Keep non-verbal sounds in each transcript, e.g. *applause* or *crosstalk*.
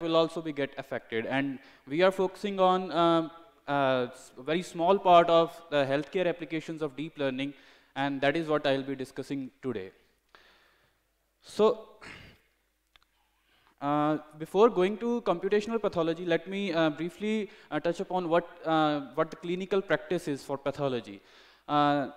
will also be get affected. And we are focusing on um, a uh, very small part of the healthcare applications of deep learning, and that is what I'll be discussing today. So, uh, before going to computational pathology, let me uh, briefly uh, touch upon what, uh, what the clinical practice is for pathology. Uh,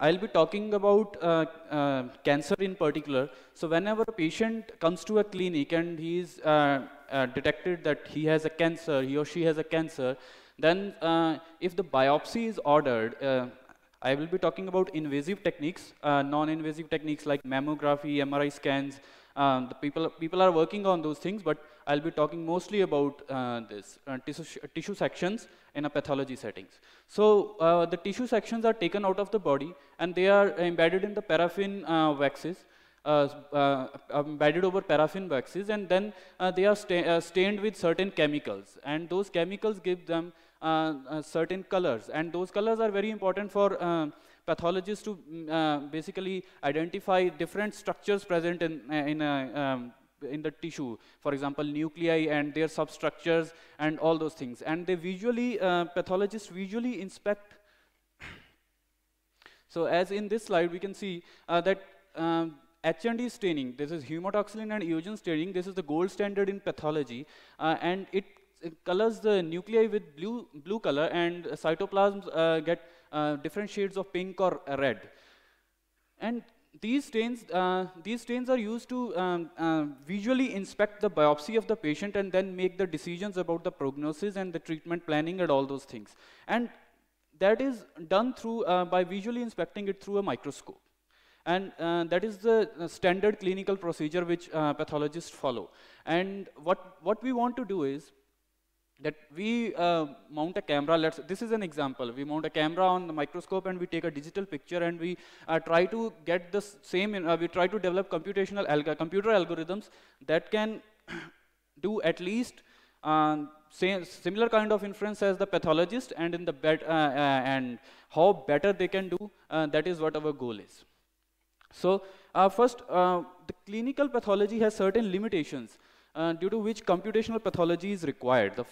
I'll be talking about uh, uh, cancer in particular. So whenever a patient comes to a clinic and he is uh, uh, detected that he has a cancer, he or she has a cancer, then uh, if the biopsy is ordered, uh, I will be talking about invasive techniques, non-invasive techniques like mammography, MRI scans. the people, people are working on those things, but I'll be talking mostly about this, tissue, tissue sections in a pathology settings. So uh, the tissue sections are taken out of the body and they are embedded in the paraffin uh, waxes, uh, uh, uh embedded over paraffin waxes and then uh, they are sta stained with certain chemicals and those chemicals give them certain colors and those colors are very important for pathologists to mm, basically identify different structures present in, in a um, in the tissue. For example, nuclei and their substructures and all those things. And they visually, uh, pathologists visually inspect. *coughs* so as in this slide, we can see uh, that um, H&E staining, this is hematoxylin and eugen staining, this is the gold standard in pathology. Uh, and it, it, colors the nuclei with blue, blue color and cytoplasms uh, get uh, different shades of pink or red. And these stains, uh, these stains are used to um, uh, visually inspect the biopsy of the patient and then make the decisions about the prognosis and the treatment planning and all those things. And that is done through uh, by visually inspecting it through a microscope. And uh, that is the uh, standard clinical procedure which uh, pathologists follow. And what, what we want to do is, that we uh, mount a camera, let's, this is an example, we mount a camera on the microscope and we take a digital picture and we uh, try to get the same, in, uh, we try to develop computational alg computer algorithms that can *clears throat* do at least uh, same, similar kind of inference as the pathologist and in the bet, uh, uh, and how better they can do, that is what our goal is. So first, the clinical pathology has certain limitations. Uh, due to which computational pathology is required. The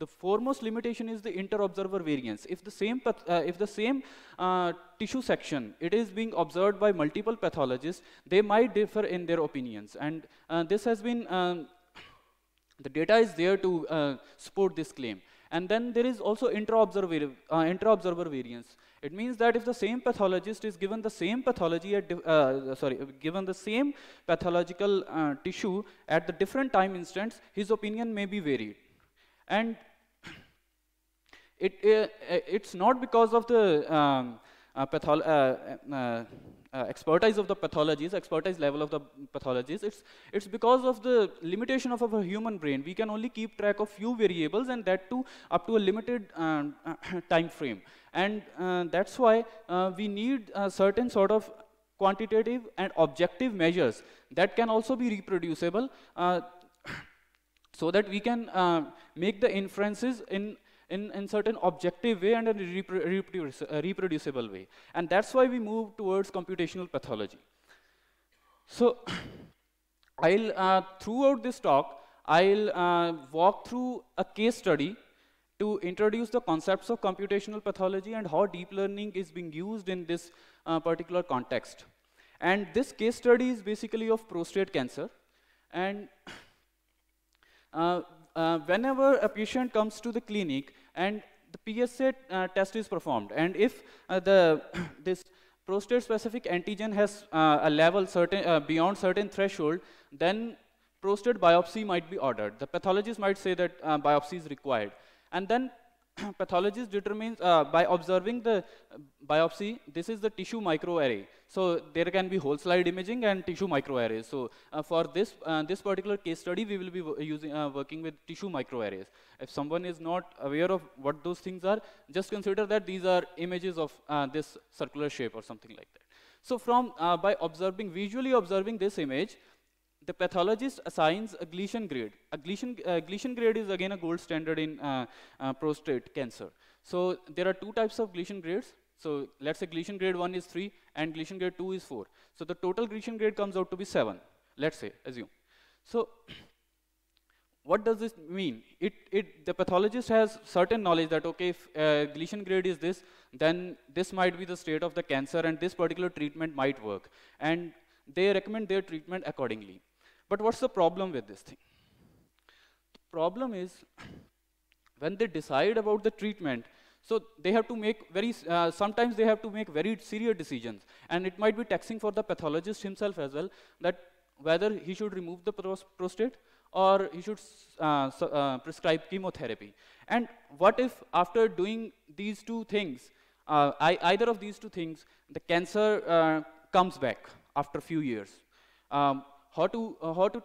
the foremost limitation is the inter-observer variance. If the same, uh, if the same uh, tissue section, it is being observed by multiple pathologists, they might differ in their opinions. And uh, this has been, um, the data is there to uh, support this claim. And then there is also intra-observer uh, intra variance. It means that if the same pathologist is given the same pathology at, uh, sorry, given the same pathological uh, tissue at the different time instants, his opinion may be varied. And it, uh, uh, it's not because of the um, uh, uh, expertise of the pathologies, expertise level of the pathologies. It's, it's because of the limitation of our human brain. We can only keep track of few variables and that too up to a limited um, *clears throat* time frame. And uh, that's why we need certain sort of quantitative and objective measures that can also be reproducible *clears throat* so that we can make the inferences in in, in certain objective way and a uh, reproducible way. And that's why we move towards computational pathology. So *clears throat* I'll, uh, throughout this talk, I'll uh, walk through a case study to introduce the concepts of computational pathology and how deep learning is being used in this uh, particular context. And this case study is basically of prostate cancer. And *clears throat* uh, uh, whenever a patient comes to the clinic, and the PSA uh, test is performed. And if uh, the *coughs* this prostate-specific antigen has uh, a level certain uh, beyond certain threshold, then prostate biopsy might be ordered. The pathologist might say that uh, biopsy is required. And then *coughs* pathologist determines uh, by observing the biopsy, this is the tissue microarray. So there can be whole slide imaging and tissue microarrays. So uh, for this, uh, this particular case study, we will be using, uh, working with tissue microarrays. If someone is not aware of what those things are, just consider that these are images of uh, this circular shape or something like that. So from, uh, by observing, visually observing this image, the pathologist assigns a Gleason grade. A Gleason, uh, Gleason grade is again a gold standard in uh, uh, prostate cancer. So there are two types of Gleason grades. So let's say Gleason grade 1 is 3 and Gleason grade 2 is 4. So the total Gleason grade comes out to be 7, let's say, assume. So *clears throat* what does this mean? It, it, the pathologist has certain knowledge that, okay, if uh, grade is this, then this might be the state of the cancer and this particular treatment might work. And they recommend their treatment accordingly. But what's the problem with this thing? The problem is *clears throat* when they decide about the treatment, so they have to make very, uh, sometimes they have to make very serious decisions. And it might be taxing for the pathologist himself as well that whether he should remove the prostate or he should uh, uh, prescribe chemotherapy. And what if after doing these two things, uh, I, either of these two things, the cancer uh, comes back after a few years? Um, how to, uh, how to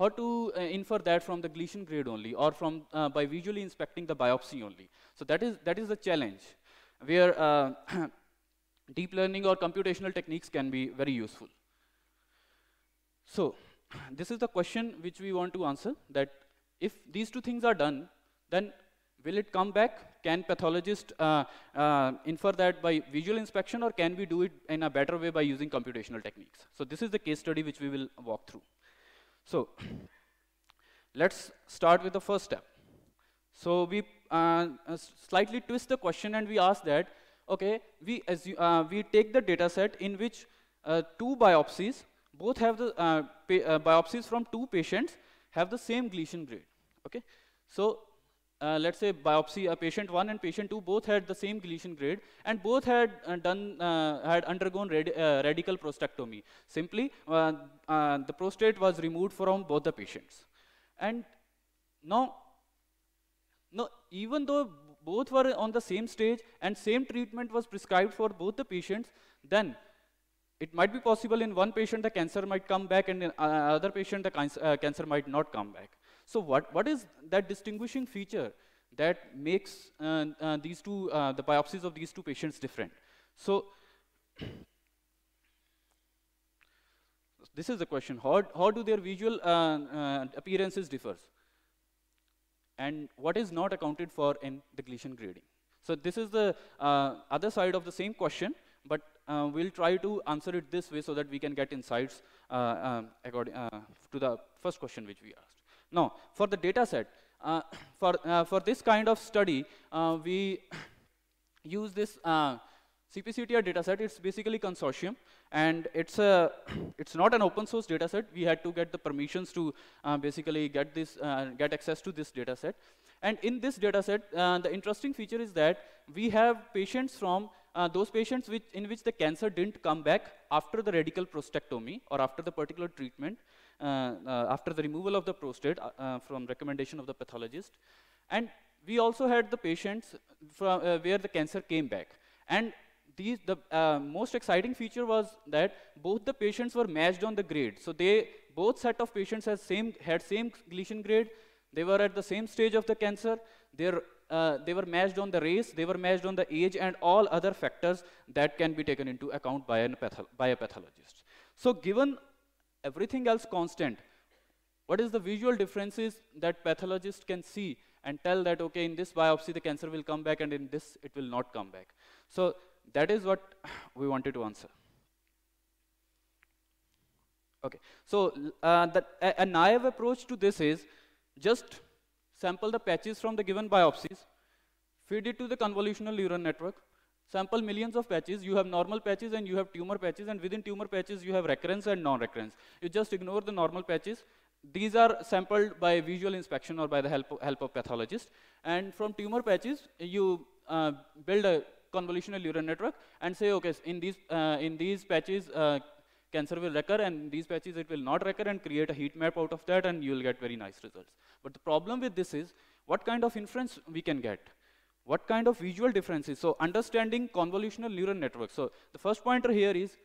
how to uh, infer that from the Gleason grade only or from uh, by visually inspecting the biopsy only. So that is, that is the challenge where uh, *clears throat* deep learning or computational techniques can be very useful. So *clears throat* this is the question which we want to answer that if these two things are done, then will it come back? Can pathologists uh, uh, infer that by visual inspection or can we do it in a better way by using computational techniques? So this is the case study which we will walk through. So let's start with the first step. So we uh, slightly twist the question and we ask that, okay, we, assume, uh, we take the data set in which uh, two biopsies, both have the uh, uh, biopsies from two patients have the same Gleason grade, okay? So uh, let's say biopsy, uh, patient 1 and patient 2 both had the same deletion grade and both had uh, done, uh, had undergone radi uh, radical prostatectomy. Simply, the prostate was removed from both the patients. And now, now, even though both were on the same stage and same treatment was prescribed for both the patients, then it might be possible in one patient the cancer might come back and in another patient the cancer, cancer might not come back. So what, what is that distinguishing feature that makes uh, uh, these two, uh, the biopsies of these two patients different? So this is the question, how, how do their visual uh, uh, appearances differ? And what is not accounted for in the Gleason grading? So this is the uh, other side of the same question, but we'll try to answer it this way so that we can get insights um, according, to the first question which we asked. Now, for the data set, uh, for, uh, for this kind of study, uh, we use this uh, CPCTR dataset. It's basically consortium, and it's a it's not an open source dataset. We had to get the permissions to uh, basically get this uh, get access to this dataset. And in this dataset, uh, the interesting feature is that we have patients from those patients which, in which the cancer didn't come back after the radical prostatectomy or after the particular treatment. Uh, uh, after the removal of the prostate uh, from recommendation of the pathologist. And we also had the patients from where the cancer came back. And these, the uh, most exciting feature was that both the patients were matched on the grade. So they both set of patients had same had same Gleason grade. They were at the same stage of the cancer. uh, they were matched on the race, they were matched on the age and all other factors that can be taken into account by, an patho by a pathologist. So given everything else constant. What is the visual differences that pathologist can see and tell that, okay, in this biopsy the cancer will come back and in this it will not come back. So that is what *sighs* we wanted to answer. Okay, so uh, the, a, a naive approach to this is just sample the patches from the given biopsies, feed it to the convolutional neural network, sample millions of patches, you have normal patches and you have tumor patches, and within tumor patches you have recurrence and non-recurrence. You just ignore the normal patches. These are sampled by visual inspection or by the help of, help of pathologist. And from tumor patches, you uh, build a convolutional neural network and say, okay, in these, uh, in these patches, uh, cancer will recur and these patches it will not recur and create a heat map out of that and you'll get very nice results. But the problem with this is what kind of inference we can get. What kind of visual differences? So understanding convolutional neural networks. So the first pointer here is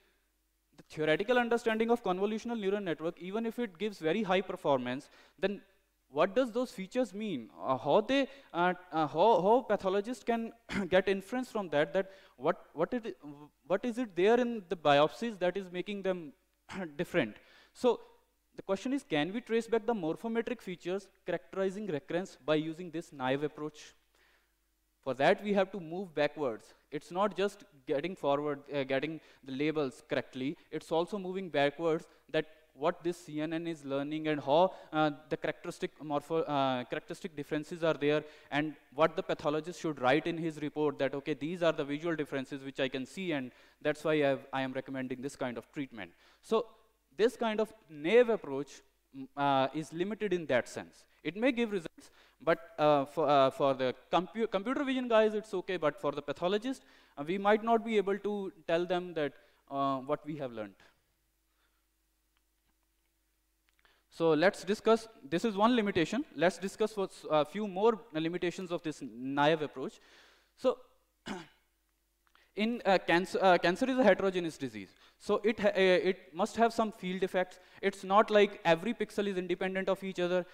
the theoretical understanding of convolutional neural network, even if it gives very high performance, then what does those features mean? Uh, how they, uh, uh, how, how pathologists can *coughs* get inference from that, that what, what, it, what is it there in the biopsies that is making them *coughs* different? So the question is, can we trace back the morphometric features characterizing recurrence by using this naive approach? For that, we have to move backwards. It's not just getting forward, uh, getting the labels correctly. It's also moving backwards that what this CNN is learning and how uh, the characteristic, morpho, uh, characteristic differences are there and what the pathologist should write in his report that, okay, these are the visual differences which I can see and that's why I've, I am recommending this kind of treatment. So this kind of naive approach mm, uh, is limited in that sense. It may give results, but uh, for, uh, for, the compu computer vision guys, it's okay, but for the pathologist, uh, we might not be able to tell them that uh, what we have learned. So let's discuss, this is one limitation. Let's discuss a few more limitations of this naive approach. So *clears throat* in uh, cancer, uh, cancer is a heterogeneous disease. So it, it must have some field effects. It's not like every pixel is independent of each other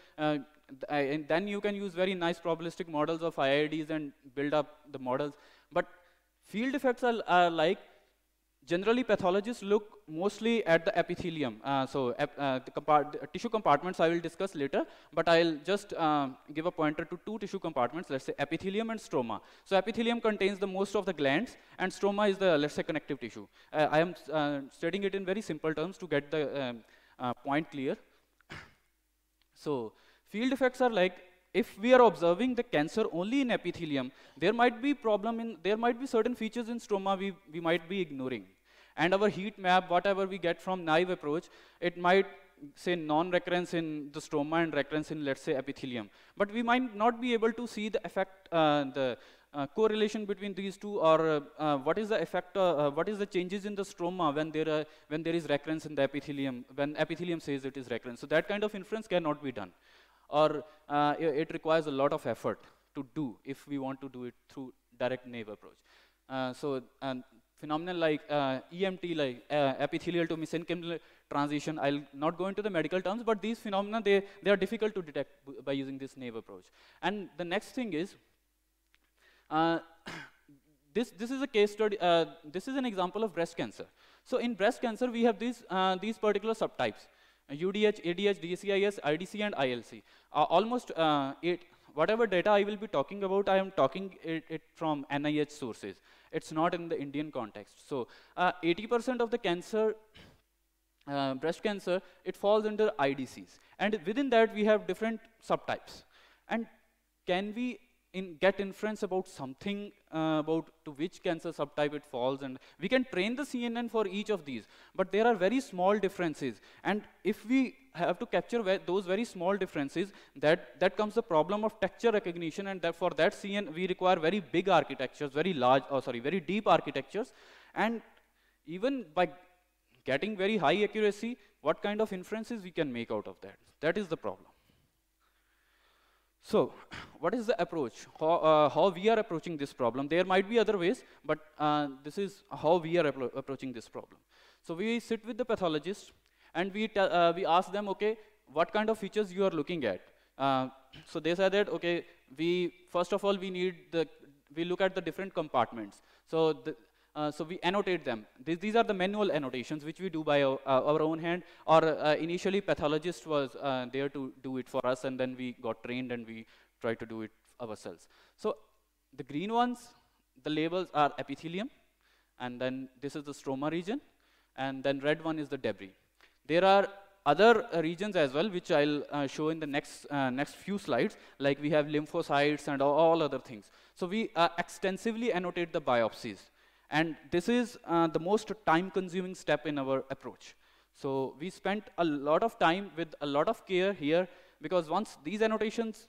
and then you can use very nice probabilistic models of IIDs and build up the models. But field effects are, are like, generally pathologists look mostly at the epithelium. Uh, so uh, the compart the tissue compartments I will discuss later, but I'll just uh, give a pointer to two tissue compartments, let's say epithelium and stroma. So epithelium contains the most of the glands, and stroma is the, let's say, connective tissue. Uh, I am stating it in very simple terms to get the um, point clear. *coughs* so Field effects are like if we are observing the cancer only in epithelium, there might be problem in, there might be certain features in stroma we, we might be ignoring. And our heat map, whatever we get from naive approach, it might say non-recurrence in the stroma and recurrence in let's say epithelium. But we might not be able to see the effect, uh, the uh, correlation between these two or uh, uh what is the effect, uh, uh, what is the changes in the stroma when there, are, when there is recurrence in the epithelium, when epithelium says it is recurrence. So that kind of inference cannot be done or uh, it requires a lot of effort to do if we want to do it through direct nave approach. Uh, so um, phenomena like uh, EMT, like uh, epithelial to mesenchymal transition, I'll not go into the medical terms, but these phenomena, they, they are difficult to detect by using this nave approach. And the next thing is, uh, *coughs* this, this is a case study, uh, this is an example of breast cancer. So in breast cancer, we have these, these particular subtypes, UDH, ADH, DCIS, IDC, and ILC uh, almost uh, it, whatever data I will be talking about, I am talking it, it from NIH sources. It's not in the Indian context. So 80% uh, of the cancer, uh, breast cancer, it falls under IDCs. And within that, we have different subtypes. And can we in get inference about something uh, about to which cancer subtype it falls and we can train the CNN for each of these but there are very small differences and if we have to capture those very small differences. That, that comes the problem of texture recognition and that for that CN we require very big architectures, very large, oh sorry, very deep architectures. And even by getting very high accuracy, what kind of inferences we can make out of that? That is the problem. So, *clears throat* what is the approach? How, uh, how, we are approaching this problem? There might be other ways, but uh, this is how we are appro approaching this problem. So, we sit with the pathologist and we, uh, we ask them, okay, what kind of features you are looking at? Uh, so they said that, okay, we, first of all, we need the, we look at the different compartments. So, the, uh, so we annotate them. These, these are the manual annotations which we do by our uh, own hand or uh, initially pathologist was uh, there to do it for us and then we got trained and we try to do it ourselves. So the green ones, the labels are epithelium and then this is the stroma region and then red one is the debris. There are other uh, regions as well, which I'll uh, show in the next, uh, next few slides, like we have lymphocytes and all, other things. So we uh, extensively annotate the biopsies. And this is uh, the most time-consuming step in our approach. So we spent a lot of time with a lot of care here, because once these annotations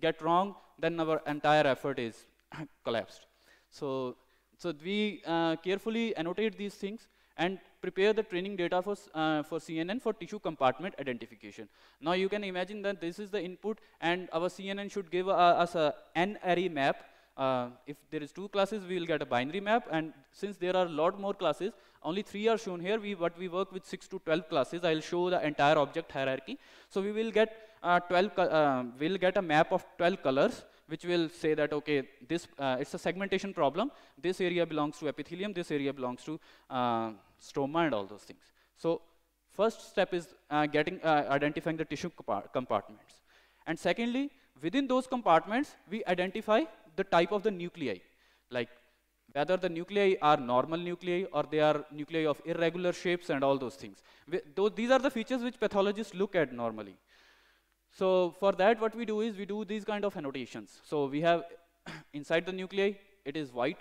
get wrong, then our entire effort is *coughs* collapsed. So, so we uh, carefully annotate these things, and prepare the training data for, uh, for CNN for tissue compartment identification. Now you can imagine that this is the input and our CNN should give uh, us an array map. Uh, if there is two classes, we will get a binary map and since there are a lot more classes, only three are shown here, we, but we work with 6 to 12 classes. I will show the entire object hierarchy. So we will get, uh, 12 uh, we'll get a map of 12 colors which will say that okay this uh, it's a segmentation problem this area belongs to epithelium this area belongs to uh, stroma and all those things. So first step is uh, getting uh, identifying the tissue compartments. And secondly, within those compartments, we identify the type of the nuclei, like whether the nuclei are normal nuclei or they are nuclei of irregular shapes and all those things. We, those, these are the features which pathologists look at normally. So for that, what we do is we do these kind of annotations. So we have *coughs* inside the nuclei, it is white.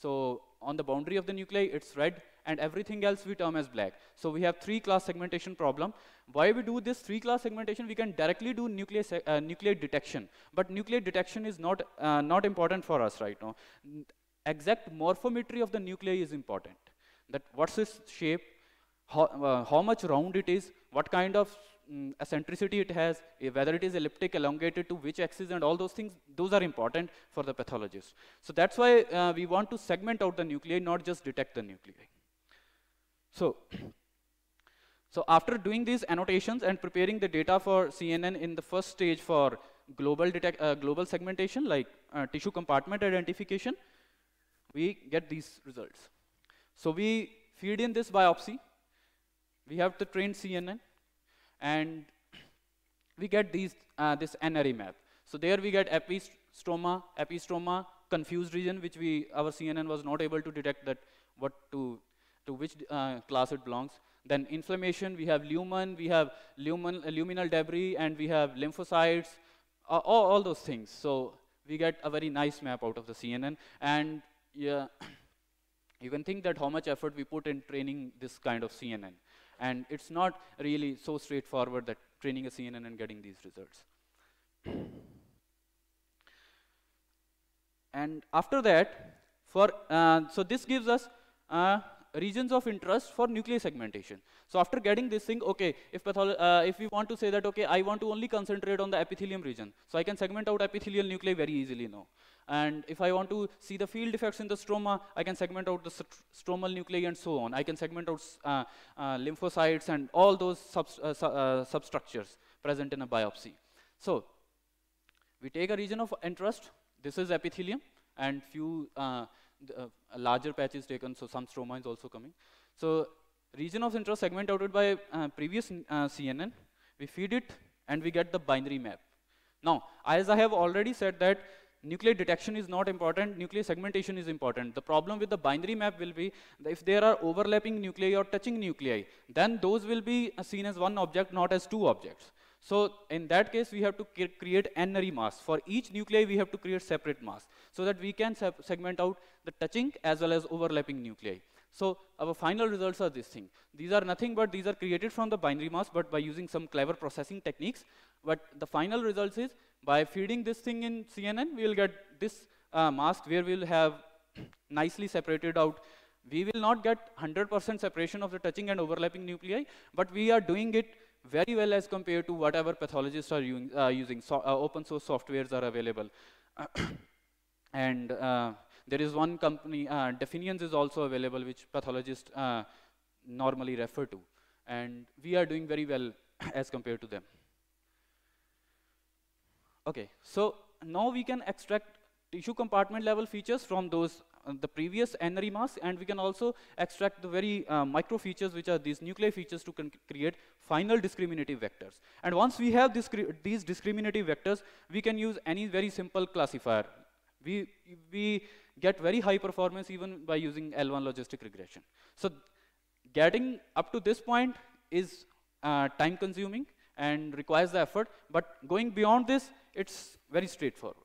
So on the boundary of the nuclei, it's red and everything else we term as black. So we have three class segmentation problem. Why we do this three class segmentation? We can directly do nuclear, uh, nuclear detection, but nuclear detection is not, uh, not important for us right now. Exact morphometry of the nuclei is important. That what's its shape, how, uh, how much round it is, what kind of Mm, eccentricity it has, eh, whether it is elliptic, elongated to which axis and all those things, those are important for the pathologist. So that's why uh, we want to segment out the nuclei, not just detect the nuclei. So, *clears throat* so after doing these annotations and preparing the data for CNN in the first stage for global, detect, uh, global segmentation like uh, tissue compartment identification, we get these results. So we feed in this biopsy, we have the trained CNN, and *clears throat* we get these, uh, this NRE map. So there we get epistroma, epistroma, confused region, which we, our CNN was not able to detect that what to to which uh, class it belongs. Then inflammation, we have lumen, we have lumen, uh, luminal debris, and we have lymphocytes, all, all those things. So we get a very nice map out of the CNN. And yeah, *clears throat* you can think that how much effort we put in training this kind of CNN. And it's not really so straightforward that training a CNN and getting these results. and after that, for uh, so this gives us uh, regions of interest for nuclear segmentation. So after getting this thing, okay, if, uh, if we want to say that, okay, I want to only concentrate on the epithelium region, so I can segment out epithelial nuclei very easily now. And if I want to see the field effects in the stroma, I can segment out the st stromal nuclei and so on. I can segment out uh, uh, lymphocytes and all those uh, su uh, substructures present in a biopsy. So we take a region of interest. This is epithelium and few uh, the, uh, a larger patch is taken, so some stroma is also coming. So region of interest segment outed by uh, previous uh, CNN, we feed it and we get the binary map. Now, as I have already said that nuclear detection is not important, nuclear segmentation is important. The problem with the binary map will be if there are overlapping nuclei or touching nuclei, then those will be uh, seen as one object, not as two objects. So in that case, we have to create create nary mass. For each nuclei, we have to create separate mass so that we can segment out the touching as well as overlapping nuclei. So our final results are this thing. These are nothing but these are created from the binary mass, but by using some clever processing techniques. But the final results is by feeding this thing in CNN, we will get this uh, mask where we will have nicely separated out we will not get 100% separation of the touching and overlapping nuclei, but we are doing it very well as compared to whatever pathologists are uh, using. So, uh, open source softwares are available. *coughs* and uh, there is one company, uh, Definians is also available, which pathologists uh, normally refer to. And we are doing very well *coughs* as compared to them. Okay, so now we can extract tissue compartment level features from those uh, the previous NRE mask and we can also extract the very uh, micro features which are these nuclei features to create final discriminative vectors. And once we have these discriminative vectors, we can use any very simple classifier. We, we get very high performance even by using L1 logistic regression. So getting up to this point is uh, time consuming and requires the effort, but going beyond this, it's very straightforward.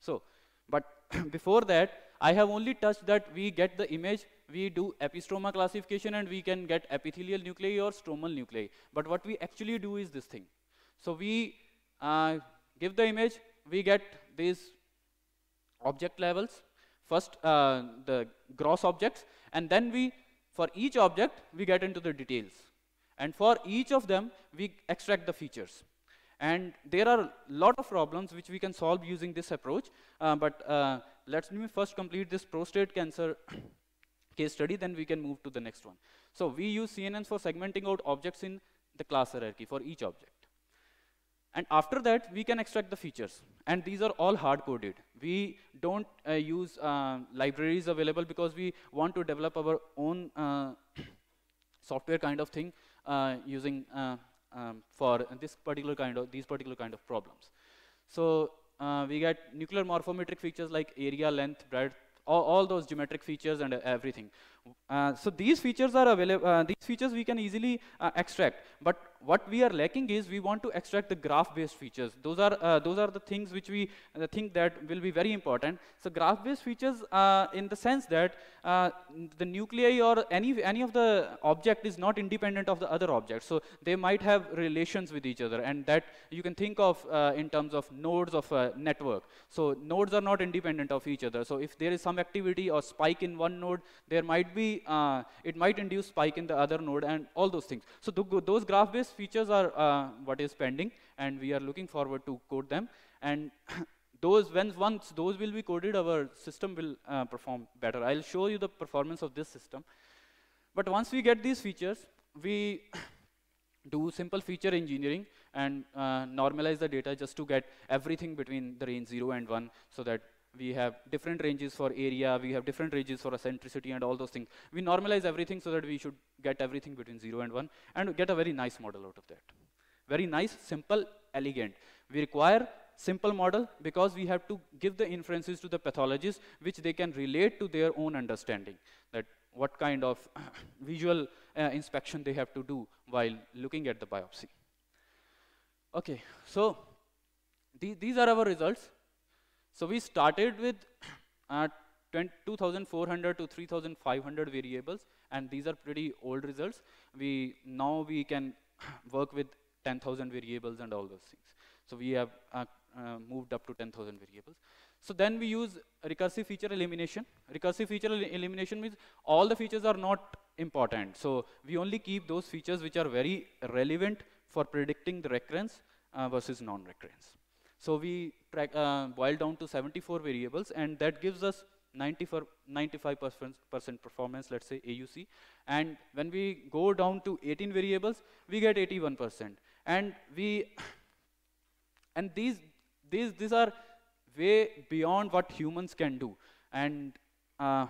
So, but *clears throat* before that, I have only touched that we get the image, we do epistroma classification and we can get epithelial nuclei or stromal nuclei. But what we actually do is this thing. So we uh, give the image, we get these object levels, first uh, the gross objects and then we, for each object, we get into the details. And for each of them, we extract the features. And there are a lot of problems which we can solve using this approach, uh, but uh, let me first complete this prostate cancer *clears throat* case study, then we can move to the next one. So we use CNNs for segmenting out objects in the class hierarchy for each object. And after that, we can extract the features. And these are all hard-coded. We don't uh, use uh, libraries available because we want to develop our own uh, *clears throat* software kind of thing uh, using uh, um, for this particular kind of, these particular kind of problems. So uh, we get nuclear morphometric features like area, length, breadth, all, all those geometric features and uh, everything. Uh, so these features are available, uh, these features we can easily extract, but what we are lacking is we want to extract the graph-based features. Those are, uh, those are the things which we uh, think that will be very important. So graph-based features uh, in the sense that uh, the nuclei or any, any of the object is not independent of the other object. So they might have relations with each other and that you can think of in terms of nodes of a network. So nodes are not independent of each other. So if there is some activity or spike in one node, there might be, it might induce spike in the other node and all those things. So th those graph-based these features are uh, what is pending and we are looking forward to code them. And *coughs* those, when once those will be coded, our system will uh, perform better. I'll show you the performance of this system. But once we get these features, we *coughs* do simple feature engineering and uh, normalize the data just to get everything between the range 0 and 1 so that we have different ranges for area, we have different ranges for eccentricity and all those things. We normalize everything so that we should get everything between 0 and 1 and get a very nice model out of that. Very nice, simple, elegant. We require simple model because we have to give the inferences to the pathologists which they can relate to their own understanding that what kind of *coughs* visual uh, inspection they have to do while looking at the biopsy. Okay, so these are our results. So we started with uh, 2400 to 3500 variables and these are pretty old results. We Now we can *coughs* work with 10,000 variables and all those things. So we have uh, uh, moved up to 10,000 variables. So then we use recursive feature elimination. Recursive feature el elimination means all the features are not important. So we only keep those features which are very relevant for predicting the recurrence uh, versus non-recurrence. So we track, uh, boil down to 74 variables and that gives us 95% performance, let's say AUC. And when we go down to 18 variables, we get 81%. And we, *coughs* and these, these, these are way beyond what humans can do. And uh,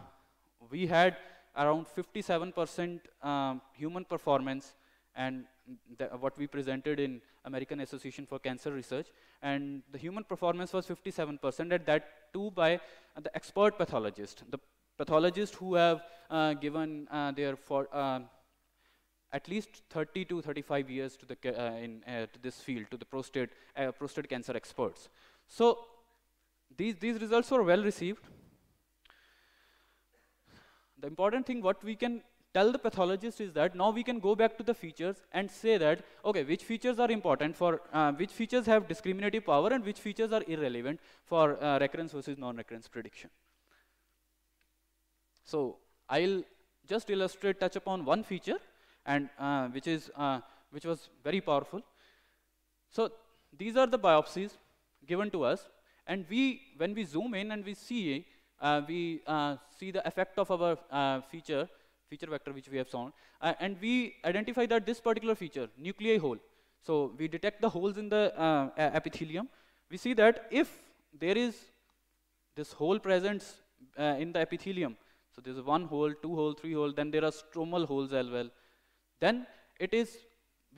we had around 57% um, uh, human performance and what we presented in American Association for Cancer Research, and the human performance was 57%, and that too by the expert pathologist, the pathologists who have uh, given uh, their for uh, at least 30 to 35 years to the uh, in to this field to the prostate prostate cancer experts. So these these results were well received. The important thing what we can tell the pathologist is that now we can go back to the features and say that, okay, which features are important for, uh, which features have discriminative power and which features are irrelevant for uh, recurrence versus non-recurrence prediction. So I'll just illustrate, touch upon one feature and uh, which is, uh, which was very powerful. So these are the biopsies given to us and we, when we zoom in and we see, uh, we uh, see the effect of our feature feature vector which we have shown, Uh, and we identify that this particular feature, nuclei hole. So we detect the holes in the uh, epithelium. We see that if there is this hole presence uh, in the epithelium, so there's one hole, two hole, three hole, then there are stromal holes as well. Then it is,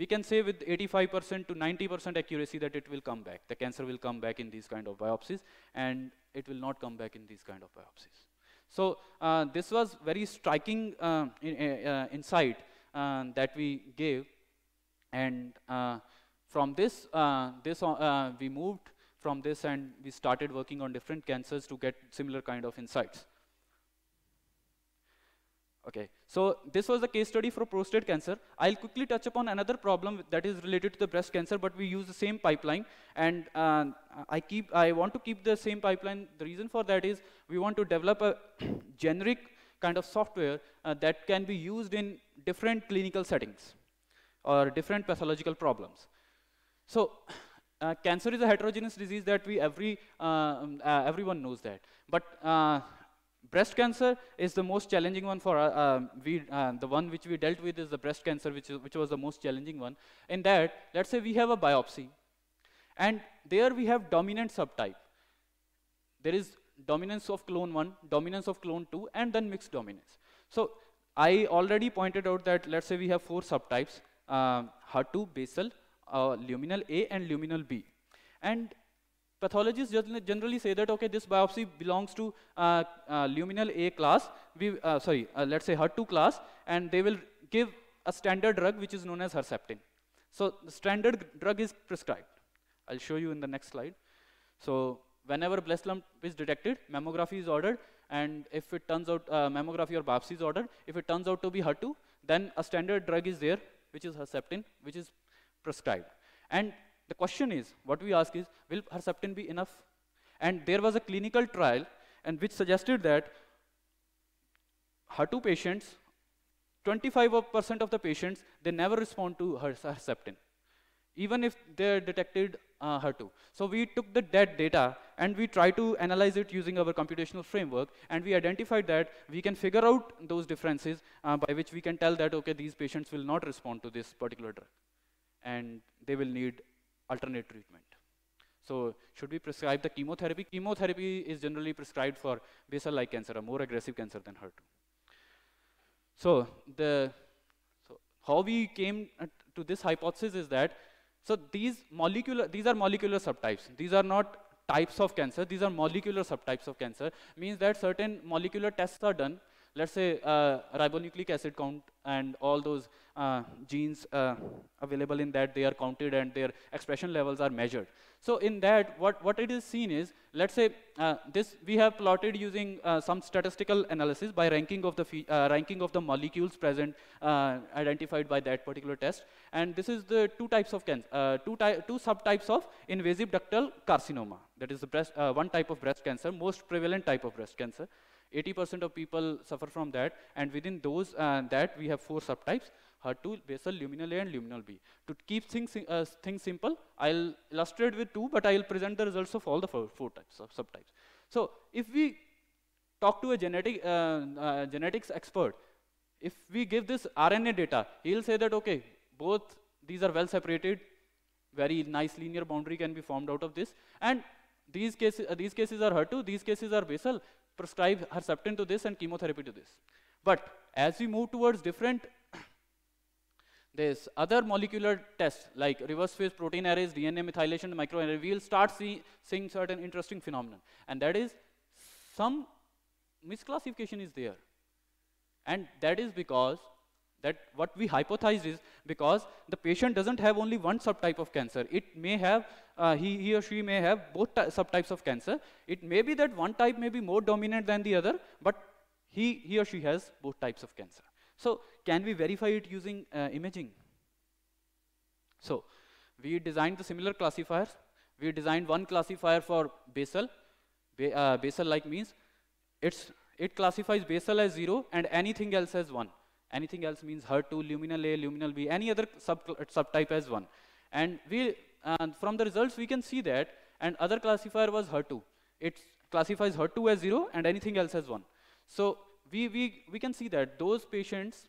we can say with 85% to 90% accuracy that it will come back. The cancer will come back in these kind of biopsies and it will not come back in these kind of biopsies. So uh, this was very striking uh, in, uh, uh, insight uh, that we gave, and from this, this we moved from this and we started working on different cancers to get similar kind of insights. Okay, so this was the case study for prostate cancer. I'll quickly touch upon another problem that is related to the breast cancer, but we use the same pipeline, and uh, I keep I want to keep the same pipeline. The reason for that is we want to develop a *coughs* generic kind of software uh, that can be used in different clinical settings or different pathological problems. So. *coughs* Uh, cancer is a heterogeneous disease that we every uh, um, uh, everyone knows that, but uh, breast cancer is the most challenging one for uh, uh, we, uh, the one which we dealt with is the breast cancer, which, which was the most challenging one. In that, let's say we have a biopsy, and there we have dominant subtype. There is dominance of clone 1, dominance of clone 2, and then mixed dominance. So I already pointed out that let's say we have four subtypes, HER2, uh, basal, uh, luminal A, and luminal B. And Pathologists generally say that, okay, this biopsy belongs to uh, uh, luminal A class, we, uh, sorry, uh, let's say HER2 class, and they will give a standard drug which is known as Herceptin. So the standard drug is prescribed. I'll show you in the next slide. So whenever breast lump is detected, mammography is ordered, and if it turns out, uh, mammography or biopsy is ordered, if it turns out to be HER2, then a standard drug is there, which is Herceptin, which is prescribed. And the question is, what we ask is, will Herceptin be enough? And there was a clinical trial and which suggested that HER2 patients, 25% of the patients, they never respond to Herceptin, even if they're detected uh, HER2. So we took the dead data and we try to analyze it using our computational framework and we identified that we can figure out those differences uh, by which we can tell that, okay, these patients will not respond to this particular drug and they will need alternate treatment. So should we prescribe the chemotherapy? Chemotherapy is generally prescribed for basal like cancer, a more aggressive cancer than HER2. So the so how we came to this hypothesis is that so these molecular these are molecular subtypes. These are not types of cancer. These are molecular subtypes of cancer. Means that certain molecular tests are done let's say uh, ribonucleic acid count and all those uh, genes uh, available in that they are counted and their expression levels are measured so in that what what it is seen is let's say uh, this we have plotted using uh, some statistical analysis by ranking of the uh, ranking of the molecules present identified by that particular test and this is the two types of cancer two ty two subtypes of invasive ductal carcinoma that is the breast one type of breast cancer most prevalent type of breast cancer 80% of people suffer from that and within those uh, that we have four subtypes HER2, basal, luminal A and luminal B. To keep things, uh, things simple, I'll illustrate with two but I'll present the results of all the four, four types of subtypes. So if we talk to a genetic, uh, uh genetics expert, if we give this RNA data, he'll say that okay, both these are well separated, very nice linear boundary can be formed out of this and these cases, uh, these cases are HER2, these cases are basal prescribe Herceptin to this and chemotherapy to this. But as we move towards different there's *clears throat* other molecular tests like reverse phase protein arrays, DNA methylation, microRNA, we'll start see, seeing certain interesting phenomenon. And that is some misclassification is there. And that is because that what we hypothesize is because the patient doesn't have only one subtype of cancer. It may have, uh, he, he or she may have both subtypes of cancer. It may be that one type may be more dominant than the other, but he, he or she has both types of cancer. So can we verify it using uh, imaging? So we designed the similar classifiers. We designed one classifier for basal. Ba uh, basal like means it's, it classifies basal as 0 and anything else as 1. Anything else means HER2, luminal A, luminal B, any other sub subtype as one. And we, uh, from the results, we can see that, and other classifier was HER2. It classifies HER2 as 0 and anything else as 1. So we, we, we can see that those patients,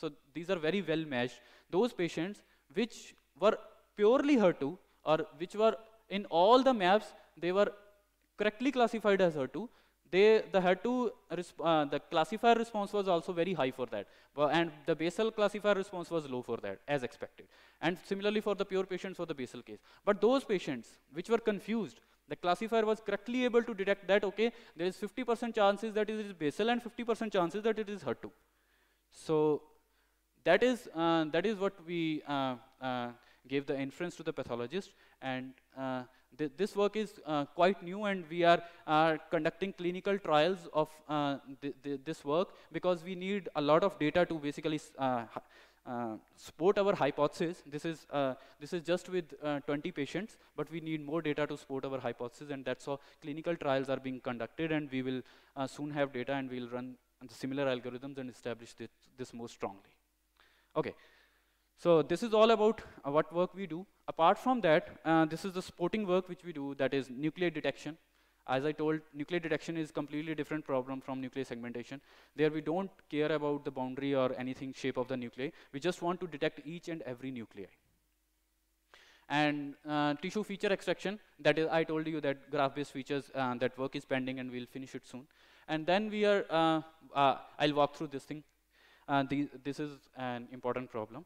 so these are very well matched, those patients which were purely HER2 or which were in all the maps, they were correctly classified as HER2, they, the her uh, the classifier response was also very high for that. And the basal classifier response was low for that, as expected. And similarly for the pure patients for the basal case. But those patients which were confused, the classifier was correctly able to detect that, okay, there is 50% chances that it is basal and 50% chances that it is HER2. So that is, uh, that is what we uh, uh gave the inference to the pathologist. And uh, Th this work is uh, quite new and we are, are conducting clinical trials of uh, th th this work because we need a lot of data to basically uh, uh, support our hypothesis. This is, uh, this is just with uh, 20 patients, but we need more data to support our hypothesis and that's how clinical trials are being conducted and we will soon have data and we'll run similar algorithms and establish this, this more strongly. Okay, so this is all about what work we do. Apart from that, uh, this is the supporting work which we do, that is nuclear detection. As I told, nuclear detection is completely different problem from nuclear segmentation. There we don't care about the boundary or anything shape of the nuclei. We just want to detect each and every nuclei. And uh, tissue feature extraction, that is, I told you that graph-based features, uh, that work is pending and we'll finish it soon. And then we are, uh, uh, I'll walk through this thing. Uh, the, this is an important problem.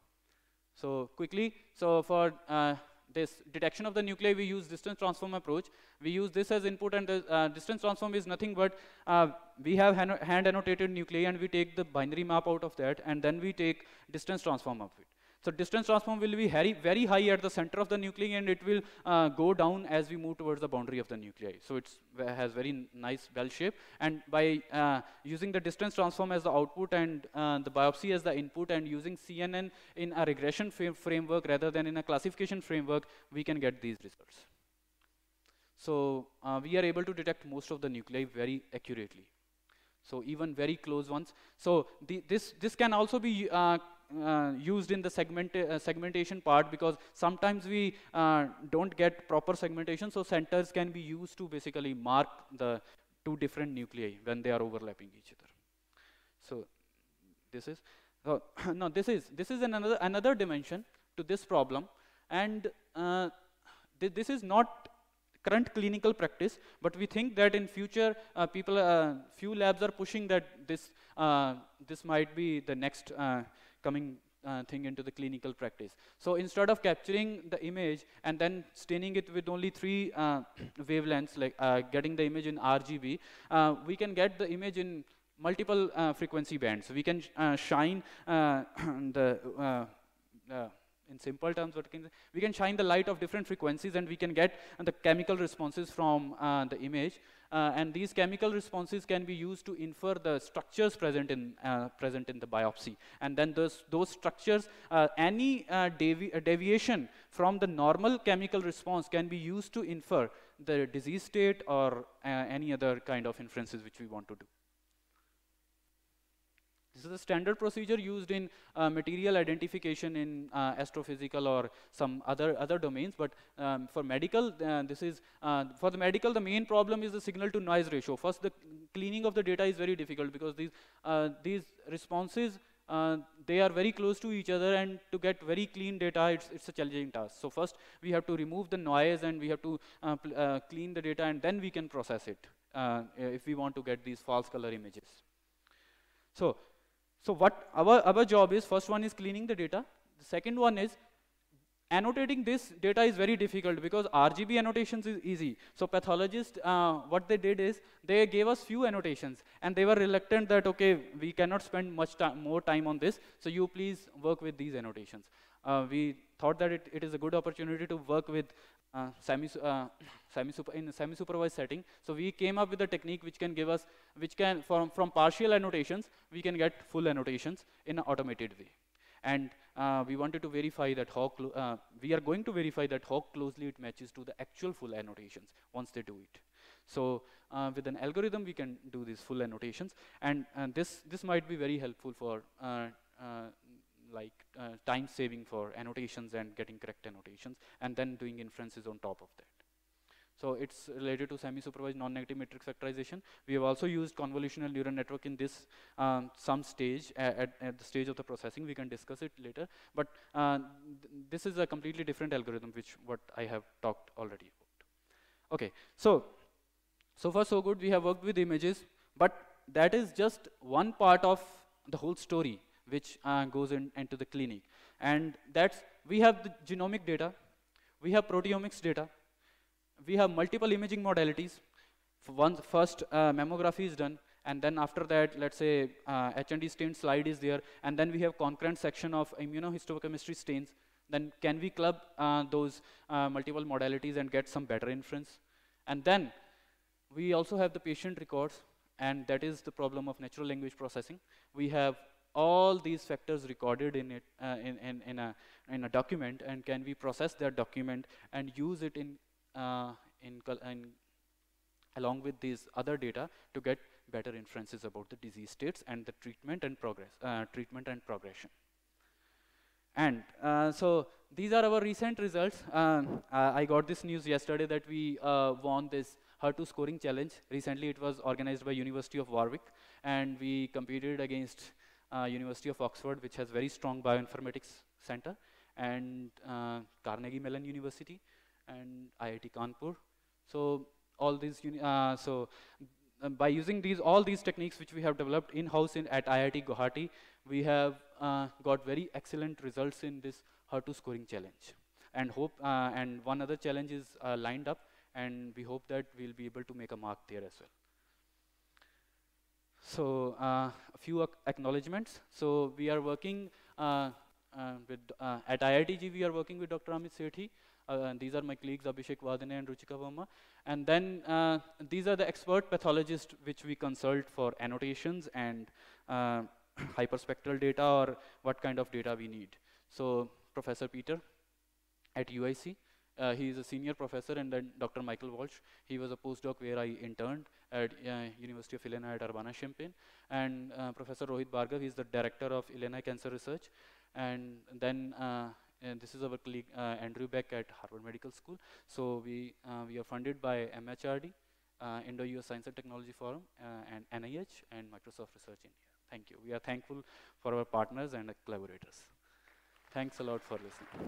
So quickly, so for uh, this detection of the nuclei, we use distance transform approach. We use this as input and the uh, distance transform is nothing but uh, we have hand annotated nuclei and we take the binary map out of that and then we take distance transform of it. So distance transform will be very, very high at the center of the nuclei and it will uh, go down as we move towards the boundary of the nuclei. So it has very nice bell shape and by uh, using the distance transform as the output and uh, the biopsy as the input and using CNN in a regression framework rather than in a classification framework, we can get these results. So uh, we are able to detect most of the nuclei very accurately. So even very close ones. So the, this, this can also be uh, uh, used in the segment, uh, segmentation part because sometimes we uh, don't get proper segmentation, so centers can be used to basically mark the two different nuclei when they are overlapping each other. So this is, *coughs* now this is, this is another, another dimension to this problem and uh, th this is not current clinical practice, but we think that in future uh, people, uh, few labs are pushing that this, this might be the next coming uh, thing into the clinical practice. So instead of capturing the image and then staining it with only three uh, *clears throat* wavelengths, like uh, getting the image in RGB, uh, we can get the image in multiple uh, frequency bands. So We can sh uh, shine *clears throat* the in simple terms, what can we can shine the light of different frequencies and we can get the chemical responses from the image. Uh, and these chemical responses can be used to infer the structures present in, uh, present in the biopsy. And then those, those structures, uh, any uh, devi uh, deviation from the normal chemical response can be used to infer the disease state or uh, any other kind of inferences which we want to do. This is a standard procedure used in uh, material identification in uh, astrophysical or some other, other domains, but um, for medical, uh, this is, uh, for the medical, the main problem is the signal to noise ratio. First, the cleaning of the data is very difficult because these, uh, these responses uh, they are very close to each other and to get very clean data it's, it's a challenging task. So first we have to remove the noise and we have to uh, uh, clean the data and then we can process it if we want to get these false color images. So so what our, our job is, first one is cleaning the data. The second one is annotating this data is very difficult because RGB annotations is easy. So pathologists, uh, what they did is they gave us few annotations and they were reluctant that, okay, we cannot spend much more time on this. So you please work with these annotations. Uh, we thought that it, it is a good opportunity to work with uh, semi, uh, semi super, in semi supervised setting. So we came up with a technique which can give us, which can from, from partial annotations, we can get full annotations in an automated way. And uh, we wanted to verify that how, uh, we are going to verify that how closely it matches to the actual full annotations once they do it. So uh, with an algorithm, we can do these full annotations, and, and, this this might be very helpful for uh, uh, like uh, time saving for annotations and getting correct annotations and then doing inferences on top of that. So it's related to semi-supervised non-negative matrix factorization. We have also used convolutional neural network in this um, some stage at, at, the stage of the processing. We can discuss it later. But uh, th this is a completely different algorithm which what I have talked already about. Okay, so so far so good. We have worked with images, but that is just one part of the whole story which uh, goes in, into the clinic. And that's, we have the genomic data, we have proteomics data, we have multiple imaging modalities. once first uh, mammography is done, and then after that, let's say uh, h and stain slide is there, and then we have concurrent section of immunohistochemistry stains. Then can we club uh, those uh, multiple modalities and get some better inference? And then we also have the patient records, and that is the problem of natural language processing. We have all these factors recorded in it uh, in, in, in, a, in a document and can we process that document and use it in, uh, in, in along with these other data to get better inferences about the disease states and the treatment and progress uh, treatment and progression and uh, so these are our recent results um, uh, I got this news yesterday that we uh, won this HER2 scoring challenge recently it was organized by University of Warwick and we competed against uh, University of Oxford, which has very strong bioinformatics center, and uh, Carnegie Mellon University, and IIT Kanpur. So all these, uh, so um, by using these all these techniques which we have developed in-house in at IIT Guwahati, we have uh, got very excellent results in this HER2 scoring challenge. And hope, uh, and one other challenge is uh, lined up, and we hope that we'll be able to make a mark there as well. So uh, a few acknowledgements. So we are working uh, uh, with, at IITG, we are working with Dr. Amit Sethi. and these are my colleagues Abhishek Vadane and Ruchika Verma. And then these are the expert pathologists which we consult for annotations and *clears throat* hyperspectral data or what kind of data we need. So Professor Peter at UIC, uh, he is a senior professor, and then Dr. Michael Walsh. He was a postdoc where I interned at uh, University of Illinois at Urbana-Champaign. And uh, Professor Rohit Bhargav, he is the director of Illinois Cancer Research. And then uh, and this is our colleague uh, Andrew Beck at Harvard Medical School. So we, uh, we are funded by MHRD, Indo-US Science and Technology Forum, and NIH, and Microsoft Research India. Thank you. We are thankful for our partners and collaborators. Thanks a lot for listening.